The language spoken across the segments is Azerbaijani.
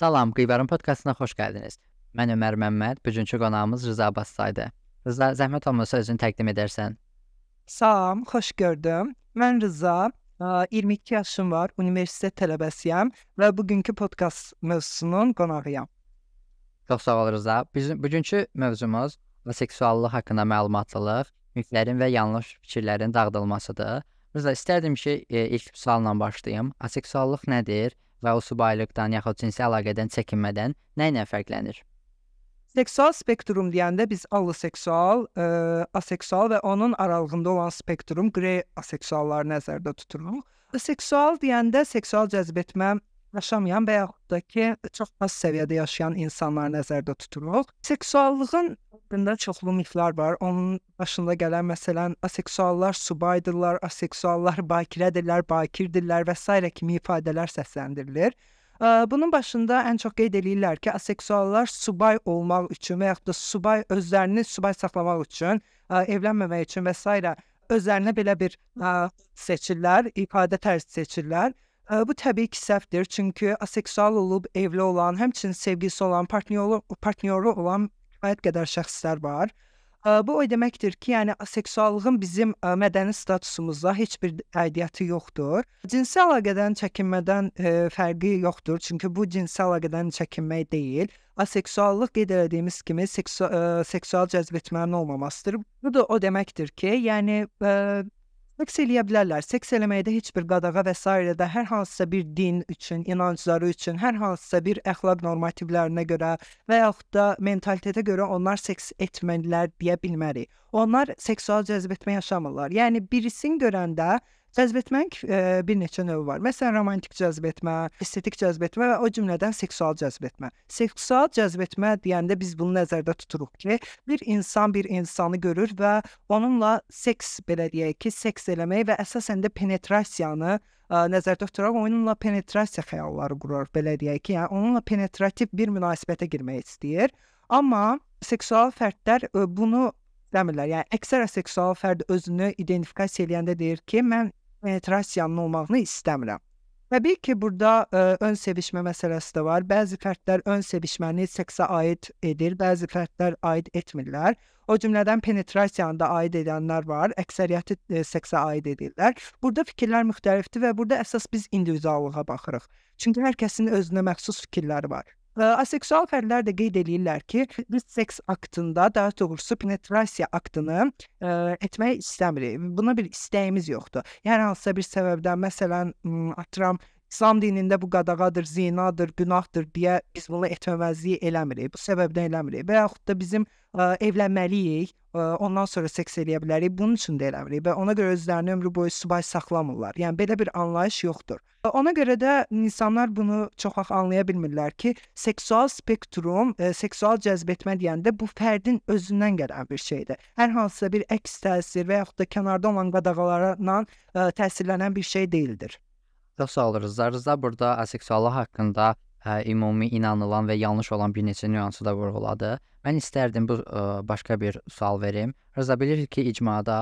Salam, Qeybərin podkastına xoş gəldiniz. Mən Ömər Məmməd, bugünkü qonağımız Rıza Abbaszadə. Rıza, zəhmət olmasa özünü təqdim edərsən. Salam, xoş gördüm. Mən Rıza, 22 yaşım var, universitet tələbəsiyəm və bugünkü podkast mövzusunun qonağıyam. Çox sağ ol Rıza. Bizim bugünkü mövzumuz seksuallıq haqqında məlumatlılıq, miflərin və yanlış fikirlərin dağıdılmasıdır. Rıza, istərdim ki, e, ilk sualla başlayım. Aseksuallıq nədir? və usubaylıqdan yaxud cinsi əlaqədən çəkinmədən nə ilə fərqlənir? Seksual spektrum deyəndə biz alloseksual, ə, e, aseksual və onun aralığında olan spektrum qrey aseksualları nəzərdə tuturuq. Seksual deyəndə seksual cəzb etmə yaşamayan və yaxud da ki, çox az səviyyədə yaşayan insanlar nəzərdə tutuluq. Seksuallığın haqqında çoxlu miflər var. Onun başında gələn məsələn aseksuallar subaydırlar, aseksuallar bakirədirlər, bakirdirlər və s. kimi ifadələr səsləndirilir. Bunun başında ən çox qeyd eləyirlər ki, aseksuallar subay olmaq üçün və yaxud da subay özlərini subay saxlamaq üçün, evlənməmək üçün və s. özlərinə belə bir seçirlər, ifadə tərzi seçirlər. Bu təbii ki, səhvdir, çünki aseksual olub evli olan, həmçinin sevgilisi olan, partnyoru, partnyoru olan kifayət qədər şəxslər var. Bu o deməkdir ki, yəni aseksuallığın bizim mədəni statusumuzla heç bir aidiyyəti yoxdur. Cinsi əlaqədən çəkinmədən ə, fərqi yoxdur, çünki bu cinsi əlaqədən çəkinmək deyil. Aseksuallıq qeyd etdiyimiz kimi seksu ə, seksual cəzb etmənin olmamasıdır. Bu da o deməkdir ki, yəni ə, Rəqs eləyə bilərlər. Seks eləməkdə heç bir qadağa və s. də hər hansısa bir din üçün, inancları üçün, hər hansısa bir əxlaq normativlərinə görə və yaxud da mentalitetə görə onlar seks etməlilər deyə bilmərik. Onlar seksual cəzb etmə yaşamırlar. Yəni birisini görəndə Cəzbetmənin e, bir neçə növü var. Məsələn, romantik cəzbetmə, estetik cəzbetmə və o cümlədən seksual cəzbetmə. Seksual cəzbetmə deyəndə biz bunu nəzərdə tuturuq ki, bir insan bir insanı görür və onunla seks belə deyək ki, seks eləmək və əsasən də penetrasiyanı ə, e, nəzərdə tuturaq onunla penetrasiya xəyalları qurur, belə deyək ki, yəni onunla penetrativ bir münasibətə girmək istəyir. Amma seksual fərdlər ə, e, bunu demirlər. Yəni əksər seksual fərd özünü identifikasiya edəndə deyir ki, mən penetrasiyanın olmağını istəmirəm. Təbii ki, burada ə, e, ön sevişmə məsələsi də var. Bəzi fərdlər ön sevişməni seksə aid edir, bəzi fərdlər aid etmirlər. O cümlədən penetrasiyanı da aid edənlər var. Əksəriyyəti ə, e, seksə aid edirlər. Burada fikirlər müxtəlifdir və burada əsas biz individuallığa baxırıq. Çünki hər kəsin özünə məxsus fikirləri var. Aseksual fənlər də qeyd eləyirlər ki, biz seks aktında, daha doğrusu penetrasiya aktını ə, e, etmək istəmirik. Buna bir istəyimiz yoxdur. Yəni hansısa bir səbəbdən, məsələn, atıram, İslam dinində bu qadağadır, zinadır, günahdır deyə biz bunu etməməzliyi eləmirik. Bu səbəbdən eləmirik. Və yaxud da bizim ə, evlənməliyik, ə, ondan sonra seks eləyə bilərik. Bunun üçün də eləmirik və ona görə özlərini ömrü boyu subay saxlamırlar. Yəni belə bir anlayış yoxdur. Ona görə də insanlar bunu çox vaxt anlaya bilmirlər ki, seksual spektrum, ə, seksual cəzbetmə deyəndə bu fərdin özündən gələn bir şeydir. Hər hansısa bir əks təsir və yaxud da kənarda olan qadağalarla ə, təsirlənən bir şey deyildir. Çox sağ ol Rıza. Rıza burada aseksuallıq haqqında ə, hə, ümumi inanılan və yanlış olan bir neçə nüansı da vurğuladı. Mən istərdim bu ə, başqa bir sual verim. Rıza bilirik ki, icmada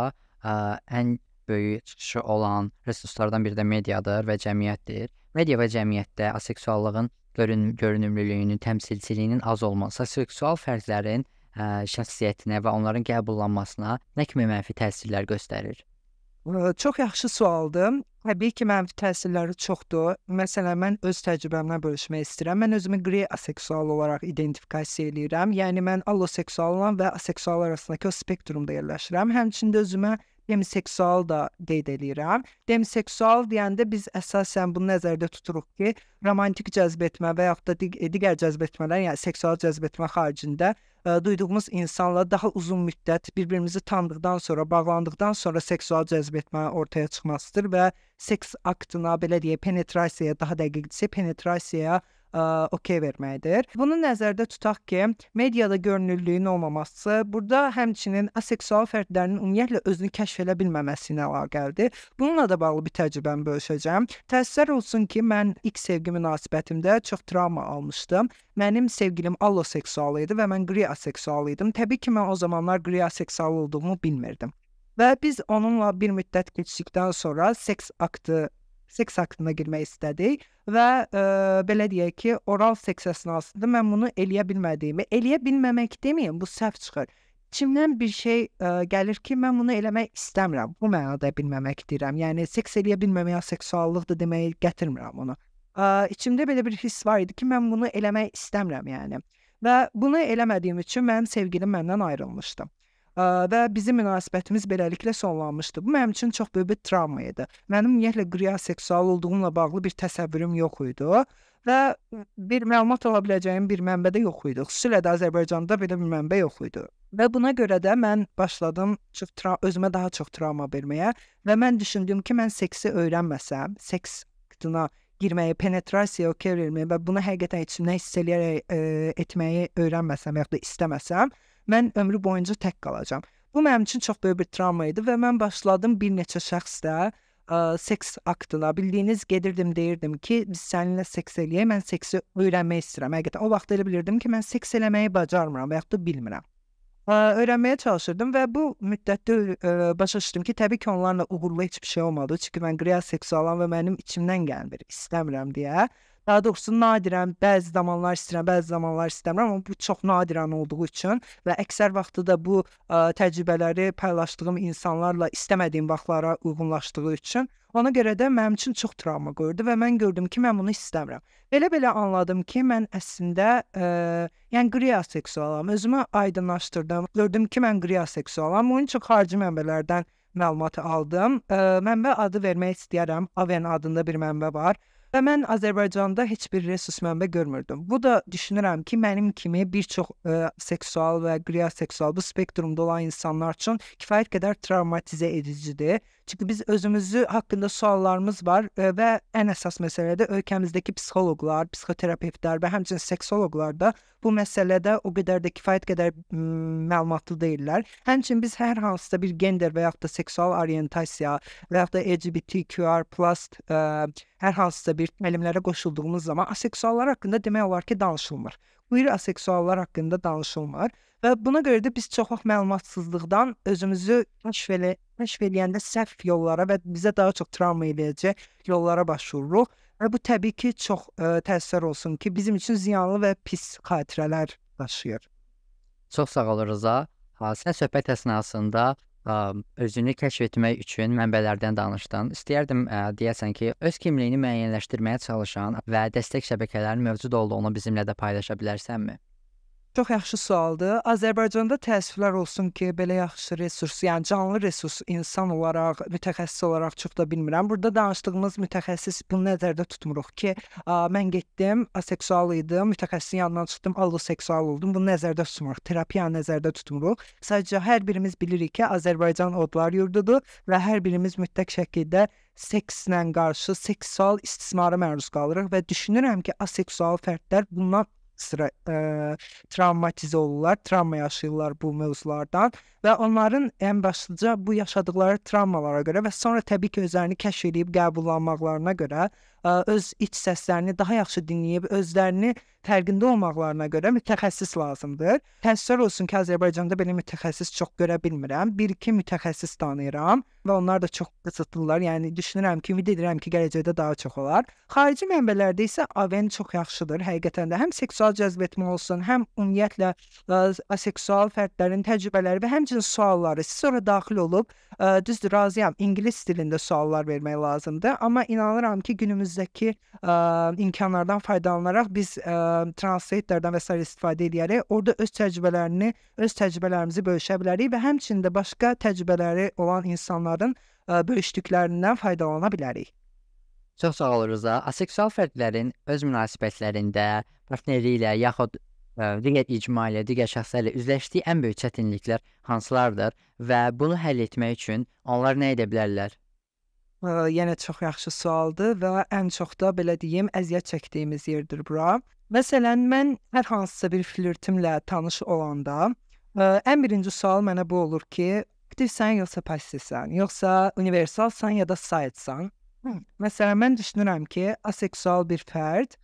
ə, ən böyük çıxışı olan resurslardan biri də mediadır və cəmiyyətdir. Media və cəmiyyətdə aseksuallığın görün görünümlülüyünün, təmsilçiliyinin az olması, seksual fərqlərin ə, şəxsiyyətinə və onların qəbullanmasına nə kimi mənfi təsirlər göstərir? Çox yaxşı sualdır. Təbii hə, ki, mənfi təsirləri çoxdur. Məsələn, mən öz təcrübəmlə bölüşmək istəyirəm. Mən özümü qrey aseksual olaraq identifikasiya eləyirəm. Yəni mən alloseksualla və aseksual arasındakı o spektrumda yerləşirəm. Həmçində özümə demiseksual da qeyd eləyirəm. Demiseksual deyəndə biz əsasən bunu nəzərdə tuturuq ki, romantik cəzbetmə və yaxud da dig e, digər cəzbetmələr, yəni seksual cəzbetmə xaricində ə, e, duyduğumuz insanla daha uzun müddət bir-birimizi tanıdıqdan sonra, bağlandıqdan sonra seksual cəzbetmə ortaya çıxmasıdır və seks aktına belə deyək, penetrasiyaya daha dəqiqdirsə, penetrasiyaya okey verməkdir. Bunu nəzərdə tutaq ki, mediada görünürlüyün olmaması burada həmçinin aseksual fərdlərin ümumiyyətlə özünü kəşf edə bilməməsi ilə əlaqəlidir. Bununla da bağlı bir təcrübəmi bölüşəcəm. Təəssüflər olsun ki, mən ilk sevgi münasibətimdə çox travma almışdım. Mənim sevgilim alloseksual idi və mən qri aseksual idim. Təbii ki, mən o zamanlar qri aseksual olduğumu bilmirdim və biz onunla bir müddət keçdikdən sonra seks aktı seks aktına girmək istədik və ə, belə deyək ki, oral seks əsnasında mən bunu eləyə bilmədiyimi, eləyə bilməmək deməyim, bu səhv çıxır. İçimdən bir şey ə, gəlir ki, mən bunu eləmək istəmirəm. Bu mənada bilməmək deyirəm. Yəni seks eləyə bilməmək seksuallıqdır deməyi gətirmirəm onu. Ə, içimdə belə bir hiss var idi ki, mən bunu eləmək istəmirəm, yəni. Və bunu eləmədiyim üçün mənim sevgilim məndən ayrılmışdı və bizim münasibətimiz beləliklə sonlanmışdı. Bu mənim üçün çox böyük bir travma idi. Mənim ümumiyyətlə qriyaseksual olduğumla bağlı bir təsəvvürüm yox idi və bir məlumat ala biləcəyim bir mənbə də yox idi. Xüsusilə də Azərbaycanda belə bir mənbə yox idi. Və buna görə də mən başladım çox özümə daha çox travma verməyə və mən düşündüm ki, mən seksi öyrənməsəm, seks qıtına girməyi, penetrasiya okey verməyi və bunu həqiqətən içimdə hiss eləyərək e, etməyi öyrənməsəm yaxud da istəməsəm, mən ömrü boyunca tək qalacağam. Bu mənim üçün çox böyük bir travma idi və mən başladım bir neçə şəxslə ə, seks aktına. Bildiyiniz gedirdim, deyirdim ki, biz səninlə seks eləyək, mən seksi öyrənmək istəyirəm. Həqiqətən o vaxt elə bilirdim ki, mən seks eləməyi bacarmıram və yaxud da bilmirəm. Ə, öyrənməyə çalışırdım və bu müddətdə ə, başa düşdüm ki, təbii ki, onlarla uğurlu heç bir şey olmadı. Çünki mən qreya seksualam və mənim içimdən gəlmir, istəmirəm deyə. Daha doğrusu nadirən bəzi zamanlar istəyirəm, bəzi zamanlar istəmirəm, amma bu çox nadirən olduğu üçün və əksər vaxtı da bu ə, təcrübələri paylaşdığım insanlarla istəmədiyim vaxtlara uyğunlaşdığı üçün ona görə də mənim üçün çox travma qoyurdu və mən gördüm ki, mən bunu istəmirəm. Belə-belə anladım ki, mən əslində ə, yəni qriaseksualam. Özümü aydınlaşdırdım. Gördüm ki, mən qriaseksualam. Bunun çox xarici mənbələrdən məlumatı aldım. Ə, mənbə adı vermək istəyirəm. Aven adında bir mənbə var. Və mən Azərbaycanda heç bir resurs mənbə görmürdüm. Bu da düşünürəm ki, mənim kimi bir çox ə, e, seksual və qriya seksual bu spektrumda olan insanlar üçün kifayət qədər travmatizə edicidir Çünki biz özümüzü haqqında suallarımız var e, və ən əsas məsələ də ölkəmizdəki psixoloqlar, psixoterapevtlər və həmçinin seksoloqlar da bu məsələdə o qədər də kifayət qədər məlumatlı deyillər. Həmçinin biz hər hansısa bir gender və yaxud da seksual orientasiya və yaxud da LGBTQR+ ə, e, hər hansısa bir təlimlərə qoşulduğumuz zaman aseksuallar haqqında demək olar ki, danışılmır queer aseksuallar haqqında danışılmır və buna görə də biz çox vaxt məlumatsızlıqdan özümüzü kəşf elə kəşf eləyəndə səhv yollara və bizə daha çox travma eləyəcək yollara başvururuq və bu təbii ki çox ə, e, təsir olsun ki, bizim üçün ziyanlı və pis xatirələr daşıyır. Çox sağ ol Rıza. Hadisə söhbət əsnasında ə, özünü kəşf etmək üçün mənbələrdən danışdın. İstəyərdim ə, deyəsən ki, öz kimliyini müəyyənləşdirməyə çalışan və dəstək şəbəkələrinin mövcud olduğunu bizimlə də paylaşa bilərsənmi? Çox yaxşı sualdır. Azərbaycanda təəssüflər olsun ki, belə yaxşı resurs, yəni canlı resurs insan olaraq, mütəxəssis olaraq çox da bilmirəm. Burada danışdığımız mütəxəssis bunu nəzərdə tutmuruq ki, ə, mən getdim, aseksual idim, mütəxəssisin yanından çıxdım, alloseksual oldum. Bunu nəzərdə tutmuruq. Terapiyanı nəzərdə tutmuruq. Sadəcə hər birimiz bilirik ki, Azərbaycan odlar yurdudur və hər birimiz mütləq şəkildə sekslə qarşı seksual istismara məruz qalırıq və düşünürəm ki, aseksual fərdlər bundan sıra ə, e, travmatizə olurlar, travma yaşayırlar bu mövzulardan və onların ən başlıca bu yaşadıkları travmalara görə və sonra təbii ki, özlərini kəşf edib qəbullanmaqlarına görə öz iç səslərini daha yaxşı dinləyib özlərini fərqində olmaqlarına görə mütəxəssis lazımdır. Təəssüf olsun ki, Azərbaycanda belə mütəxəssis çox görə bilmirəm. 1-2 mütəxəssis tanıyıram və onlar da çox qısıtlılar. Yəni düşünürəm ki, ümid edirəm ki, gələcəkdə daha çox olar. Xarici mənbələrdə isə AVN çox yaxşıdır. Həqiqətən də həm seksual cəzbetmə olsun, həm ümumiyyətlə aseksual fərdlərin təcrübələri və həmçinin sualları siz sonra daxil olub, düzdür, razıyam, ingilis dilində suallar vermək lazımdır, amma inanıram ki, günümüz özümüzdəki ə, imkanlardan faydalanaraq biz ə, translatelərdən və sair istifadə edərək orada öz təcrübələrini, öz təcrübələrimizi bölüşə bilərik və həmçində başqa təcrübələri olan insanların ə, bölüşdüklərindən faydalana bilərik. Çox sağ ol Rıza. Aseksual fərdlərin öz münasibətlərində, partneri ilə yaxud ə, digər icma ilə, digər şəxslərlə üzləşdiyi ən böyük çətinliklər hansılardır və bunu həll etmək üçün onlar nə edə bilərlər? ə, yenə çox yaxşı sualdır və ən çox da belə deyim, əziyyət çəkdiyimiz yerdir bura. Məsələn, mən hər hansısa bir flirtimlə tanış olanda ə, ən birinci sual mənə bu olur ki, aktivsən yoxsa passivsən, yoxsa universalsan ya da saytsan? Hmm, məsələn, mən düşünürəm ki, aseksual bir fərd,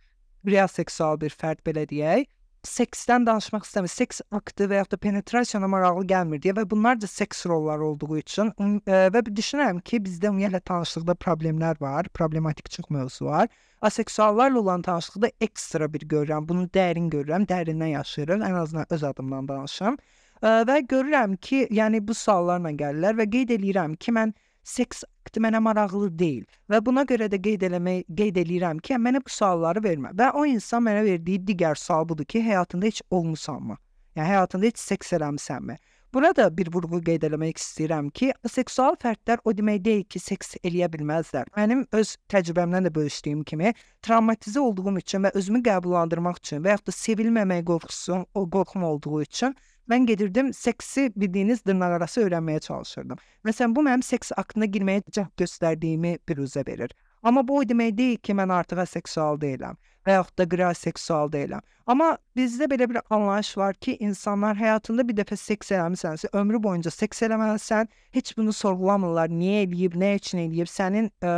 reaseksual bir fərd belə deyək, seksdən danışmaq istəmir. Seks aktı və ya da penetrasiyona maraqlı gəlmir deyə və bunlar da seks rolları olduğu üçün ə, e, və düşünürəm ki, bizdə ümumiyyətlə tanışlıqda problemlər var, problematik çox mövzu var. Aseksuallarla olan tanışlıqda ekstra bir görürəm. Bunu dərin görürəm, dərindən yaşayıram. Ən azından öz adımdan danışım. Ə, e, və görürəm ki, yəni bu suallarla gəlirlər və qeyd eləyirəm ki, mən seks akti mənə maraqlı deyil və buna görə də qeyd eləmək qeyd eləyirəm ki, mənə bu sualları vermə. Və o insan mənə verdiyi digər sual budur ki, həyatında heç olmusanmı? Yəni həyatında heç seks eləmisənmi? Burada bir vurğu qeyd eləmək istəyirəm ki, seksual fərdlər o demək deyil ki, seks eləyə bilməzlər. Mənim öz təcrübəmdən də bölüşdüyüm kimi, travmatizə olduğum üçün və özümü qəbullandırmaq üçün və yaxud da sevilməmək qorxusun, o qorxum olduğu üçün mən gedirdim seksi bildiyiniz dırnaqarası öyrənməyə çalışırdım. Məsələn, bu mənim seks aktına girməyə cəhd göstərdiyimi biruzə verir. Amma bu o demək deyil ki, mən artıq seksual deyiləm və yaxud da qraseksual deyiləm. Amma bizdə belə bir anlayış var ki, insanlar həyatında bir dəfə seks eləmisənsə, ömrü boyunca seks eləməlisən, heç bunu sorğulamırlar. Niyə eləyib, nə üçün eləyib? Sənin ə,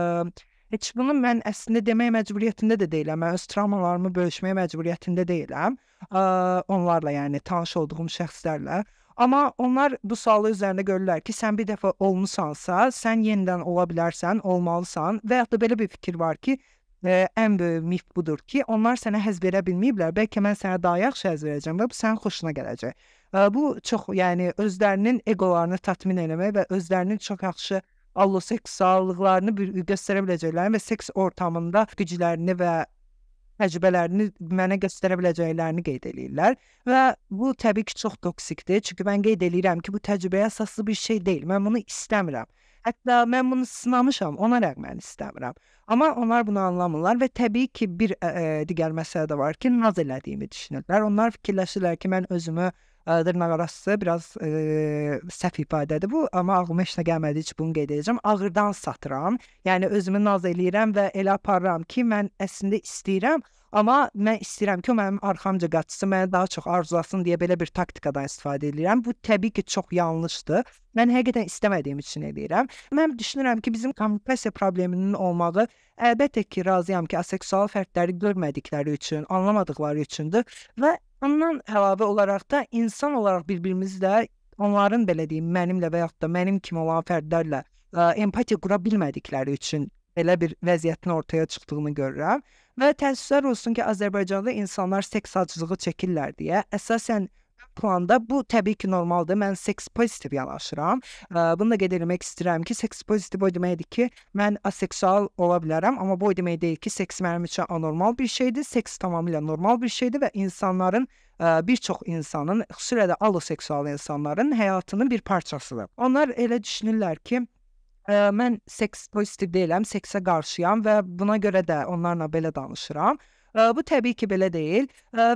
Heç bunu mən əslində demək məcburiyyətində də deyiləm. Mən öz travmalarımı bölüşməyə məcburiyyətində deyiləm. Ə, onlarla, yəni tanış olduğum şəxslərlə. Amma onlar bu sualı üzərində görürlər ki, sən bir dəfə olmusansa, sən yenidən ola bilərsən, olmalısan və ya da belə bir fikir var ki, ə, e, ən böyük mif budur ki, onlar sənə həzz verə bilməyiblər. Bəlkə mən sənə daha yaxşı həzz verəcəm və bu sənin xoşuna gələcək. Ə, bu çox, yəni özlərinin eqolarını təmin etmək və özlərinin çox yaxşı alloseks sağlıqlarını göstərə biləcəklərini və seks ortamında güclərini və təcrübələrini mənə göstərə biləcəklərini qeyd eləyirlər və bu təbii ki, çox toksikdir. Çünki mən qeyd eləyirəm ki, bu təcrübəyə əsaslı bir şey deyil. Mən bunu istəmirəm. Hətta mən bunu sınamışam, ona rəğmən istəmirəm. Amma onlar bunu anlamırlar və təbii ki, bir ə, e, e, digər məsələ də var ki, naz elədiyimi düşünürlər. Onlar fikirləşirlər ki, mən özümü dırnaq arası biraz e, səhv ifadədir bu, amma ağlıma heç nə gəlmədi, heç bunu qeyd edəcəm. Ağırdan satıram. Yəni özümü naz eləyirəm və elə aparıram ki, mən əslində istəyirəm, amma mən istəyirəm ki, o mənim arxamca qaçsın, məni daha çox arzulasın deyə belə bir taktikadan istifadə edirəm. Bu təbii ki, çox yanlışdır. Mən həqiqətən istəmədiyim üçün eləyirəm. Mən düşünürəm ki, bizim kommunikasiya probleminin olmağı əlbəttə ki, razıyam ki, aseksual fərdləri görmədikləri üçün, anlamadıqları üçündür və Ondan əlavə olaraq da insan olaraq bir-birimizi də onların belə deyim, mənimlə və yaxud da mənim kimi olan fərdlərlə ə, e, empatiya qura bilmədikləri üçün belə bir vəziyyətin ortaya çıxdığını görürəm və təəssüflər olsun ki, Azərbaycanda insanlar seks acılığı çəkirlər deyə əsasən planda bu təbii ki normaldır. Mən seks pozitiv yanaşıram. Bunu da qeyd etmək istəyirəm ki, seks pozitiv o deməkdir ki, mən aseksual ola bilərəm, amma bu o demək deyil ki, seks mənim üçün anormal bir şeydir. Seks tamamilə normal bir şeydir və insanların bir çox insanın, xüsusilə də aloseksual insanların həyatının bir parçasıdır. Onlar elə düşünürlər ki, ə, mən seks pozitiv deyiləm, seksə qarşıyam və buna görə də onlarla belə danışıram. Bu təbii ki, belə deyil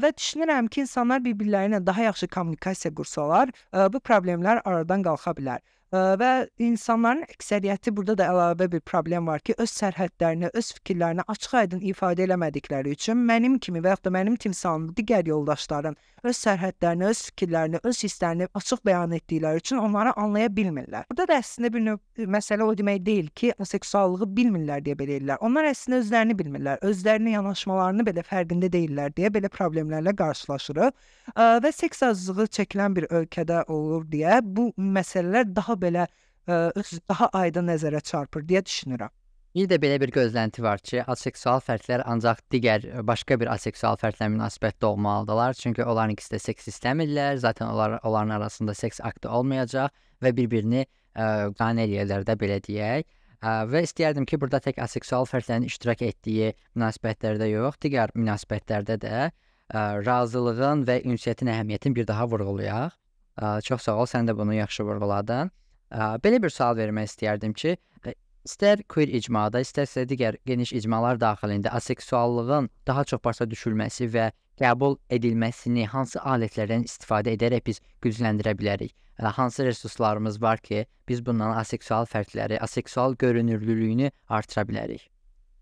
və düşünürəm ki, insanlar bir-birləri ilə daha yaxşı kommunikasiya qursalar, e, bu problemlər aradan qalxa bilər və insanların əksəriyyəti burada da əlavə bir problem var ki, öz sərhədlərini, öz fikirlərini açıq-aydın ifadə eləmədikləri üçün mənim kimi və ya da mənim timsalım digər yoldaşların öz sərhədlərini, öz fikirlərini, öz hisslərini açıq bəyan etdikləri üçün onları anlaya bilmirlər. Burada da əslində bir növ e, məsələ o demək deyil ki, aseksuallığı bilmirlər deyə belə eləyirlər. Onlar əslində özlərini bilmirlər, özlərini yanaşmalarını belə fərqində deyillər deyə belə problemlərlə qarşılaşırıq və seks azlığı çəkilən bir ölkədə olur deyə bu məsələlər daha belə ə, e, daha aydın nəzərə çarpır deyə düşünürəm. Bir də belə bir gözlənti var ki, aseksual fərdlər ancaq digər e, başqa bir aseksual fərdlə münasibətdə olmalıdırlar, çünki onların ikisi də seks istəmirlər, zaten onlar onların arasında seks aktı olmayacaq və bir-birini e, qane eləyirlər də belə deyək. Ə, və istəyərdim ki, burada tək aseksual fərdlərin iştirak etdiyi münasibətlərdə yox, digər münasibətlərdə də ə, razılığın və ünsiyyətin əhəmiyyətini bir daha vurğulayaq. Ə, çox sağ ol, sən də bunu yaxşı vurğuladın. Belə bir sual vermək istəyərdim ki, e, istər queer icmada, istərsə digər geniş icmalar daxilində aseksuallığın daha çox başa düşülməsi və qəbul edilməsini hansı alətlərdən istifadə edərək biz gücləndirə bilərik? Hansı resurslarımız var ki, biz bundan aseksual fərdləri, aseksual görünürlülüyünü artıra bilərik?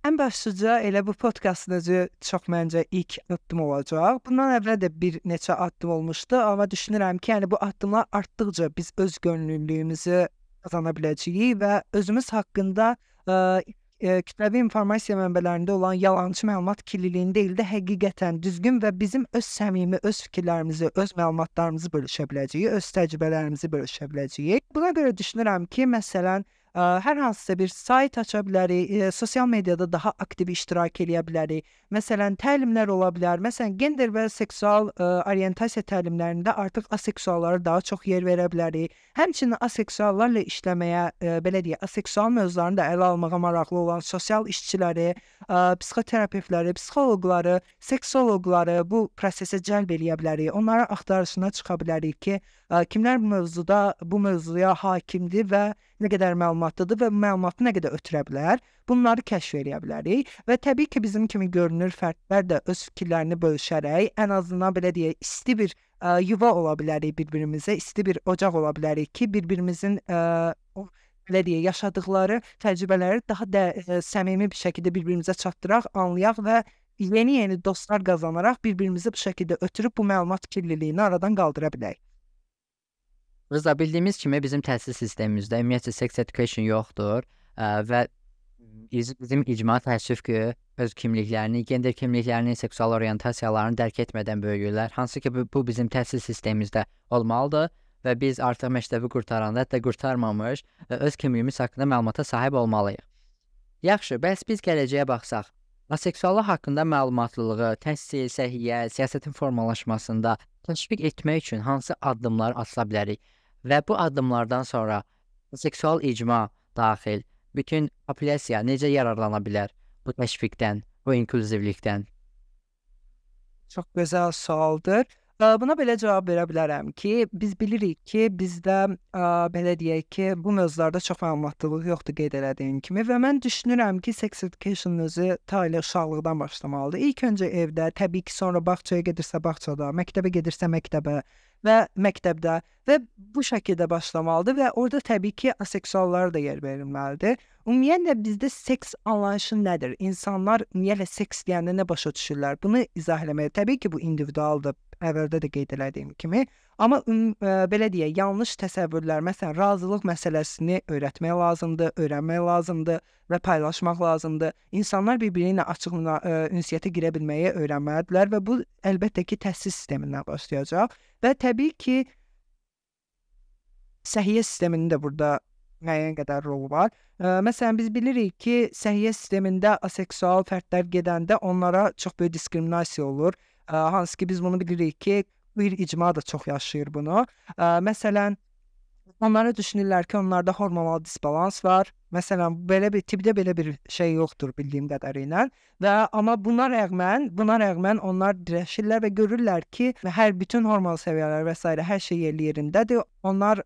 Ən başlıca elə bu podkastın özü çox məncə ilk addım olacaq. Bundan əvvəl də bir neçə addım olmuşdu, amma düşünürəm ki, yəni bu addımlar artdıqca biz öz könüllülüyümüzü qazana biləcəyik və özümüz haqqında ə, e, ə, e, kütləvi informasiya mənbələrində olan yalançı məlumat kirliliyini deyil də həqiqətən düzgün və bizim öz səmimi, öz fikirlərimizi, öz məlumatlarımızı bölüşə biləcəyik, öz təcrübələrimizi bölüşə biləcəyik. Buna görə düşünürəm ki, məsələn, hər hansısa bir sayt aça bilərik, e, sosial mediada daha aktiv iştirak eləyə bilərik. Məsələn, təlimlər ola bilər. Məsələn, gender və seksual e, orientasiya təlimlərində artıq aseksuallara daha çox yer verə bilərik. Həmçinin aseksuallarla işləməyə, e, belə deyək, aseksual mövzularını da ələ almağa maraqlı olan sosial işçiləri, e, psixoterapevtləri, psixoloqları, seksoloqları bu prosesə cəlb eləyə bilərik. Onların axtarışına çıxa bilərik ki, e, kimlər bu mövzuda, bu mövzuya hakimdir və nə qədər məlumat məlumatlıdır və məlumatı nə qədər ötürə bilər, bunları kəşf edə bilərik və təbii ki, bizim kimi görünür fərdlər də öz fikirlərini bölüşərək ən azından belə deyək, isti bir ə, yuva ola bilərik bir-birimizə, isti bir ocaq ola bilərik ki, bir-birimizin belə deyək, yaşadıkları təcrübələri daha da ə, səmimi bir şəkildə bir-birimizə çatdıraq, anlayaq və yeni-yeni dostlar qazanaraq bir-birimizi bu şəkildə ötürüb bu məlumat kirliliyini aradan qaldıra bilərik. Rıza, bildiyimiz kimi bizim təhsil sistemimizdə ümumiyyətlə sex education yoxdur ə, e, və bizim icma təəssüf ki, öz kimliklərini, gender kimliklərini, seksual orientasiyalarını dərk etmədən böyüyürlər. Hansı ki, bu bizim təhsil sistemimizdə olmalıdır və biz artıq məktəbi qurtaranda, hətta qurtarmamış e, öz kimliyimiz haqqında məlumata sahib olmalıyıq. Yaxşı, bəs biz gələcəyə baxsaq, aseksuallar haqqında məlumatlılığı, təhsil, səhiyyə, siyasətin formalaşmasında təşviq etmək üçün hansı addımlar atıla bilərik? Və bu addımlardan sonra seksual icma daxil bütün populyasiya necə yararlana bilər bu təşviqdən, bu inklüzivlikdən? Çox gözəl sualdır. Buna belə cavab verə bilərəm ki, biz bilirik ki, bizdə ə, belə deyək ki, bu mövzularda çox məlumatlılıq yoxdur qeyd elədiyin kimi və mən düşünürəm ki, sex education özü ta ilə uşaqlıqdan başlamalıdır. İlk öncə evdə, təbii ki, sonra bağçaya gedirsə bağçada, məktəbə gedirsə məktəbə, və məktəbdə və bu şəkildə başlamalıdır və orada təbii ki, aseksuallara da yer verilməlidir. Ümumiyyətlə bizdə seks anlayışı nədir? İnsanlar ümumiyyətlə seks deyəndə nə başa düşürlər? Bunu izah etməyə təbii ki, bu individualdır əvvəldə də qeyd elədiyim kimi, amma ə, e, belə deyə yanlış təsəvvürlər, məsələn, razılıq məsələsini öyrətmək lazımdır, öyrənmək lazımdır və paylaşmaq lazımdır. İnsanlar bir-biri ilə açıq ə, e, ünsiyyətə girə bilməyi öyrənməlidirlər və bu əlbəttə ki, təhsil sistemindən başlayacaq və təbii ki, səhiyyə sisteminin də burada müəyyən qədər rolu var. Ə, e, məsələn, biz bilirik ki, səhiyyə sistemində aseksual fərdlər gedəndə onlara çox böyük diskriminasiya olur Hansı ki biz bunu bilirik ki, bir icma da çox yaşayır bunu. Məsələn, onlara düşünürlər ki, onlarda hormonal disbalans var. Məsələn, belə bir tipdə belə bir şey yoxdur bildiyim qədərilə və amma buna rəğmən, buna rəğmən onlar dirəşirlər və görürlər ki, hər bütün hormon səviyyələri və s. hər şey yerli yerindədir. Onlar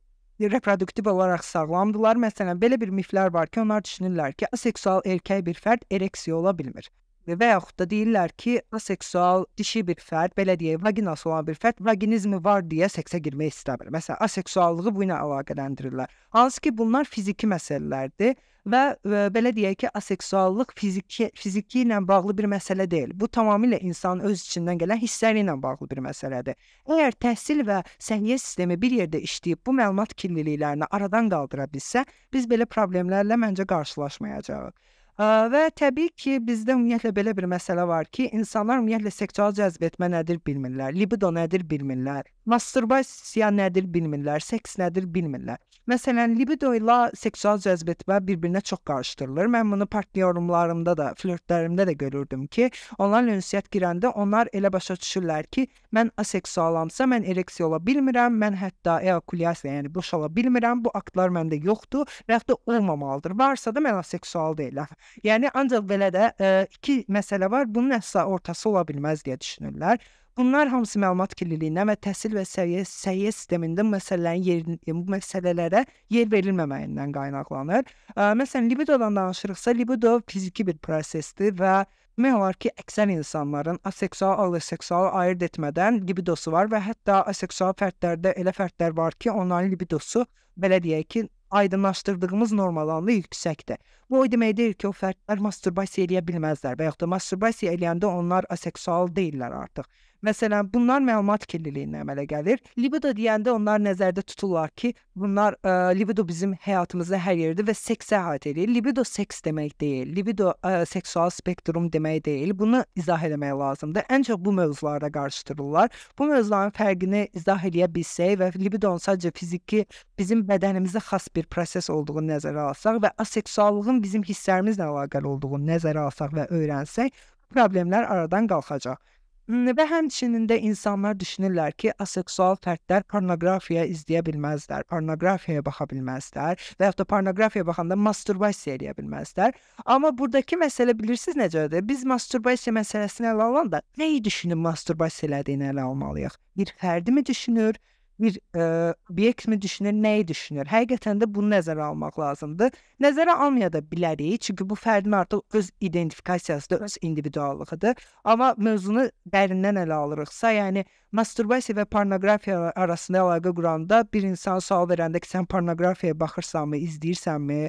reproduktiv olaraq sağlamdılar. Məsələn, belə bir miflər var ki, onlar düşünürlər ki, aseksual erkək bir fərd ereksiya ola bilmir və yaxud da deyirlər ki, aseksual dişi bir fərd, belə deyək, vaginası olan bir fərd vaginizmi var deyə seksə girmək istəmir. Məsələn, aseksuallığı bu ilə əlaqələndirirlər. Hansı ki, bunlar fiziki məsələlərdir və ə, belə deyək ki, aseksuallıq fiziki fiziki ilə bağlı bir məsələ deyil. Bu tamamilə insanın öz içindən gələn hissləri ilə bağlı bir məsələdir. Əgər təhsil və səhiyyə sistemi bir yerdə işləyib bu məlumat kirliliklərini aradan qaldıra bilsə, biz belə problemlərlə məncə qarşılaşmayacağıq. Və təbii ki, bizdə ümumiyyətlə belə bir məsələ var ki, insanlar ümumiyyətlə seksual cəzb etmə nədir bilmirlər, libido nədir bilmirlər. Masturbasiya nədir bilmirlər, seks nədir bilmirlər. Məsələn, libido ilə seksual cəzbetmə bir-birinə çox qarışdırılır. Mən bunu partnyorumlarımda da, flörtlərimdə də görürdüm ki, onlar ünsiyyət girəndə onlar elə başa düşürlər ki, mən aseksualamsa, mən ereksiya ola bilmirəm, mən hətta eakulyasiya, yəni boşala bilmirəm, bu aktlar məndə yoxdur və hətta olmamalıdır. Varsa da mən aseksual deyiləm. Yəni ancaq belə də ə, e, iki məsələ var. Bunun əsla ortası ola bilməz deyə düşünürlər. Bunlar hamısı məlumat kirliliyinə və təhsil və səhiyyə səhiyyə sistemində bu məsələlərin yerini, yəni bu məsələlərə yer verilməməyindən qaynaqlanır. Ə, məsələn, libidodan danışırıqsa, libido fiziki bir prosesdir və Demək olar ki, əksər insanların aseksual, aloseksual ayırd etmədən libidosu var və hətta aseksual fərdlərdə elə fərdlər var ki, onların libidosu belə deyək ki, aydınlaşdırdığımız normalarla yüksəkdir. Bu o demək deyil ki, o fərdlər masturbasiya eləyə bilməzlər və yaxud da masturbasiya eləyəndə onlar aseksual deyillər artıq. Məsələn, bunlar məlumat kirliliyinə əmələ gəlir. Libido deyəndə onlar nəzərdə tuturlar ki, bunlar ə, e, libido bizim həyatımızda hər yerdə və seksə əhatə edir. Libido seks demək deyil. Libido ə, e, seksual spektrum demək deyil. Bunu izah etmək lazımdır. Ən çox bu mövzularda qarışdırırlar. Bu mövzuların fərqini izah edə bilsək və libidonun sadəcə fiziki bizim bədənimizə xas bir proses olduğunu nəzərə alsaq və aseksuallığın bizim hisslərimizlə əlaqəli olduğunu nəzərə alsaq və öyrənsək, problemlər aradan qalxacaq. Və həmçinin də insanlar düşünürlər ki, aseksual fərdlər pornoqrafiya izləyə bilməzlər, pornoqrafiyaya baxa bilməzlər və ya da pornoqrafiyaya baxanda masturbasiya edə bilməzlər. Amma burdakı məsələ bilirsiniz necədir? Biz masturbasiya məsələsini ələ alanda nəyi düşünüb masturbasiya elədiyini ələ almalıyıq. Bir fərdi mi düşünür, bir e, obyekt mi düşünür, nəyi düşünür? Həqiqətən də bunu nəzərə almaq lazımdır. Nəzərə almaya da bilərik, çünki bu fərdin artıq öz identifikasiyasıdır, öz individuallığıdır. Amma mövzunu dərindən ələ alırıqsa, yəni masturbasiya və pornoqrafiya arasında əlaqə quranda bir insan sual verəndə ki, sən pornoqrafiyaya baxırsanmı, izləyirsənmi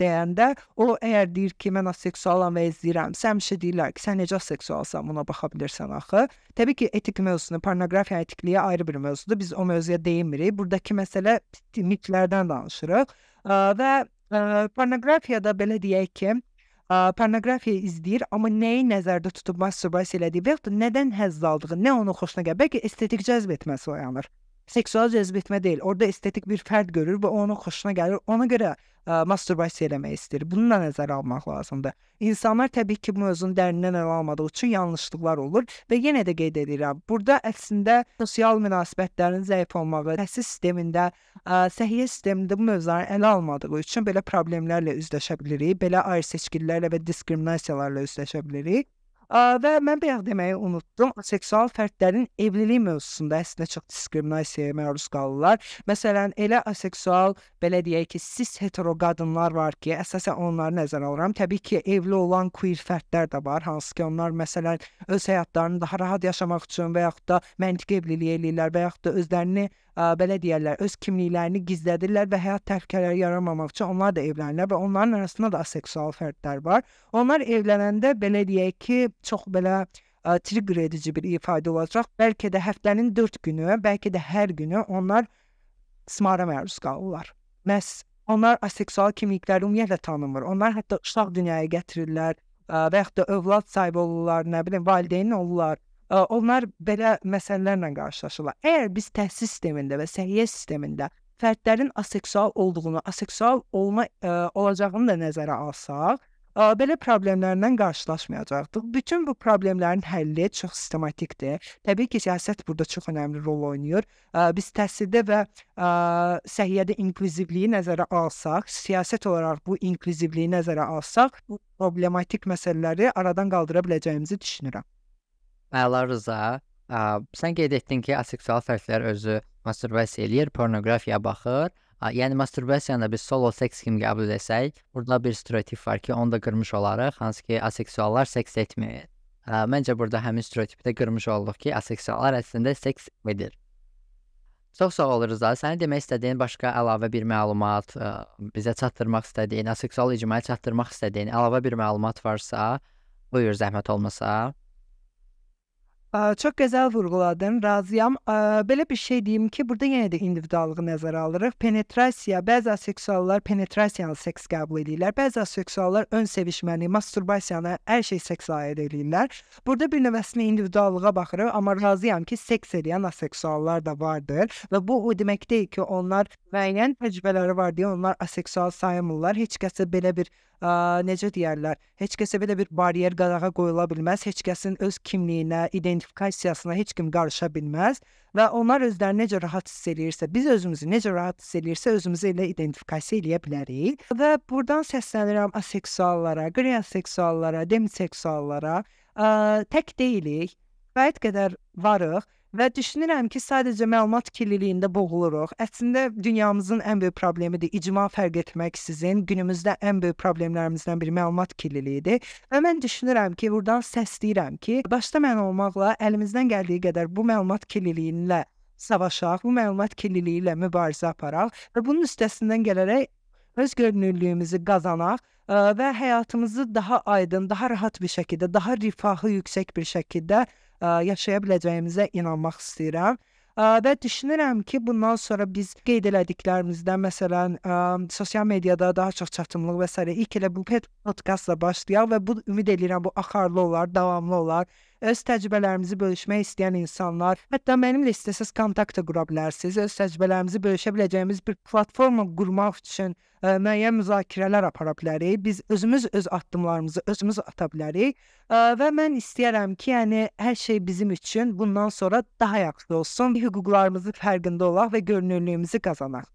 deyəndə, o əgər deyir ki, mən aseksualam və izləyirəm, həmişə deyirlər ki, sən necə aseksualsan, buna baxa bilirsən axı. Təbii ki, etik mövzusunu, pornoqrafiya etikliyi ayrı bir mövzudur. Biz o mövzuya deyinmirik. Burdakı məsələ mitlərdən danışırıq və pornoqrafiyada belə deyək ki, pornoqrafiya izləyir, amma nəyi nəzərdə tutub masturbasiya elədiyi və yaxud da nədən həzz aldığı, nə onun xoşuna gəlir, bəlkə estetik cəzb etməsi oyanır seksual cəzbetmə deyil. Orada estetik bir fərd görür və onun xoşuna gəlir. Ona görə ə, e, masturbasiya eləmək istəyir. Bunu da nəzərə almaq lazımdır. İnsanlar təbii ki, bu mövzunu dərindən ələ almadığı üçün yanlışlıqlar olur və yenə də qeyd edirəm. Burada əslində sosial münasibətlərin zəif olmağı, təhsil sistemində, ə, e, səhiyyə sistemində bu mövzuları ələ almadığı üçün belə problemlərlə üzləşə bilirik, belə ayrı seçkilərlə və diskriminasiyalarla üzləşə bilirik. Və mən bayaq deməyi unutdum. Seksual fərdlərin evlilik mövzusunda əslində çox diskriminasiyaya məruz qalırlar. Məsələn, elə aseksual, belə deyək ki, cis hetero qadınlar var ki, əsasən onları nəzərə alıram. Təbii ki, evli olan queer fərdlər də var, hansı ki, onlar məsələn öz həyatlarını daha rahat yaşamaq üçün və yaxud da məntiqi evlilik eləyirlər və yaxud da özlərini ə, belə deyərlər, öz kimliklərini gizlədirlər və həyat təhlükələri yaranmamaq üçün onlar da evlənirlər və onların arasında da aseksual fərdlər var. Onlar evlənəndə belə deyək ki, çox belə ə, e, trigger edici bir ifadə olacaq. Bəlkə də həftənin 4 günü, bəlkə də hər günü onlar ismara məruz qalırlar. Məs onlar aseksual kimlikləri ümumiyyətlə tanımır. Onlar hətta uşaq dünyaya gətirirlər, ə, e, və yaxud da övlad sahibi olurlar, nə bilim, valideyn olurlar onlar belə məsələlərlə qarşılaşırlar. Əgər biz təhsil sistemində və səhiyyə sistemində fərdlərin aseksual olduğunu, aseksual olma ə, olacağını da nəzərə alsaq, ə, belə problemlərlə qarşılaşmayacaqdıq. Bütün bu problemlərin həlli çox sistematikdir. Təbii ki, siyasət burada çox önəmli rol oynayır. Ə, biz təhsildə və ə, səhiyyədə inklüzivliyi nəzərə alsaq, siyasət olaraq bu inklüzivliyi nəzərə alsaq, bu problematik məsələləri aradan qaldıra biləcəyimizi düşünürəm əla rıza, ə, sən qeyd etdin ki, aseksual fərdlər özü masturbasiya eləyir, pornoqrafiya baxır. Ə, yəni masturbasiyanı da biz solo seks kimi qəbul etsək, burada bir stereotip var ki, onu da qırmış olaraq, hansı ki, aseksuallar seks etmir. Ə, məncə burada həmin stereotipi də qırmış olduq ki, aseksuallar əslində seks edir. Çox sağ ol Rıza. Sənin demək istədiyin başqa əlavə bir məlumat, ə, bizə çatdırmaq istədiyin, aseksual icmaya çatdırmaq istədiyin əlavə bir məlumat varsa, buyur zəhmət olmasa. Çox gözəl vurğuladın. Razıyam. Belə bir şey deyim ki, burada yenə də individuallığı nəzərə alırıq. Penetrasiya, bəzi aseksuallar penetrasiyalı seks qəbul edirlər. Bəzi aseksuallar ön sevişməni, masturbasiyanı, hər şey seks aid edirlər. Burada bir növəsində individuallığa baxırıq, amma razıyam ki, seks edən aseksuallar da vardır və bu o demək deyil ki, onlar müəyyən təcrübələri var deyə onlar aseksual sayılmırlar. Heç kəsə belə bir ə, necə deyərlər, heç kəsə belə bir baryer qarağa qoyula bilməz. Heç kəsin öz kimliyinə, identifikasiyasına heç kim qarışa bilməz və onlar özlərini necə rahat hiss eləyirsə, biz özümüzü necə rahat hiss eləyirsə, özümüzü elə identifikasiya eləyə bilərik. Və burdan səslənirəm aseksuallara, qriyaseksuallara, demiseksuallara, ə, tək deyilik. Bəyət qədər varıq Və düşünürəm ki, sadəcə məlumat kirliliyində boğuluruq. Əslində dünyamızın ən böyük problemidir. İcma fərq etmək sizin günümüzdə ən böyük problemlərimizdən biri məlumat kirliliyidir. Və mən düşünürəm ki, burdan səsləyirəm ki, başda mən olmaqla əlimizdən gəldiyi qədər bu məlumat kirliliyinlə savaşaq, bu məlumat kirliliyi ilə mübarizə aparaq və bunun üstəsindən gələrək öz görünürlüyümüzü qazanaq və həyatımızı daha aydın, daha rahat bir şəkildə, daha rifahı yüksək bir şəkildə e, yaşaya biləcəyimizə inanmaq istəyirəm. Və düşünürəm ki, bundan sonra biz qeyd elədiklərimizdən, məsələn, ə, e, sosial mediada daha çox çatımlıq və s. ilk elə bu podkastla başlayaq və bu ümid edirəm bu axarlı olar, davamlı olar öz təcrübələrimizi bölüşmək istəyən insanlar, hətta mənimlə istəsəz kontakt da qura bilərsiniz. Öz təcrübələrimizi bölüşə biləcəyimiz bir platforma qurmaq üçün ə, e, müəyyən müzakirələr apara bilərik. Biz özümüz öz addımlarımızı özümüz ata bilərik ə, e, və mən istəyirəm ki, yəni hər şey bizim üçün bundan sonra daha yaxşı olsun. Hüquqlarımızı fərqində olaq və görünürlüyümüzü qazanaq.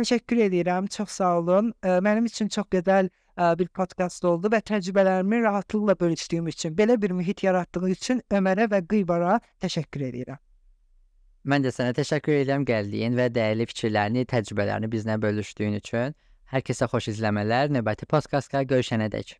Təşəkkür edirəm. Çox sağ olun. Ə, e, mənim üçün çox gözəl E, bir podkast oldu və təcrübələrimi rahatlıqla bölüşdüyüm üçün, belə bir mühit yaratdığı üçün Ömərə və Qıybara təşəkkür edirəm. Mən də sənə təşəkkür edirəm gəldiyin və dəyərli fikirlərini, təcrübələrini bizlə bölüşdüyün üçün. Hər kəsə xoş izləmələr, növbəti podkastda görüşənədək.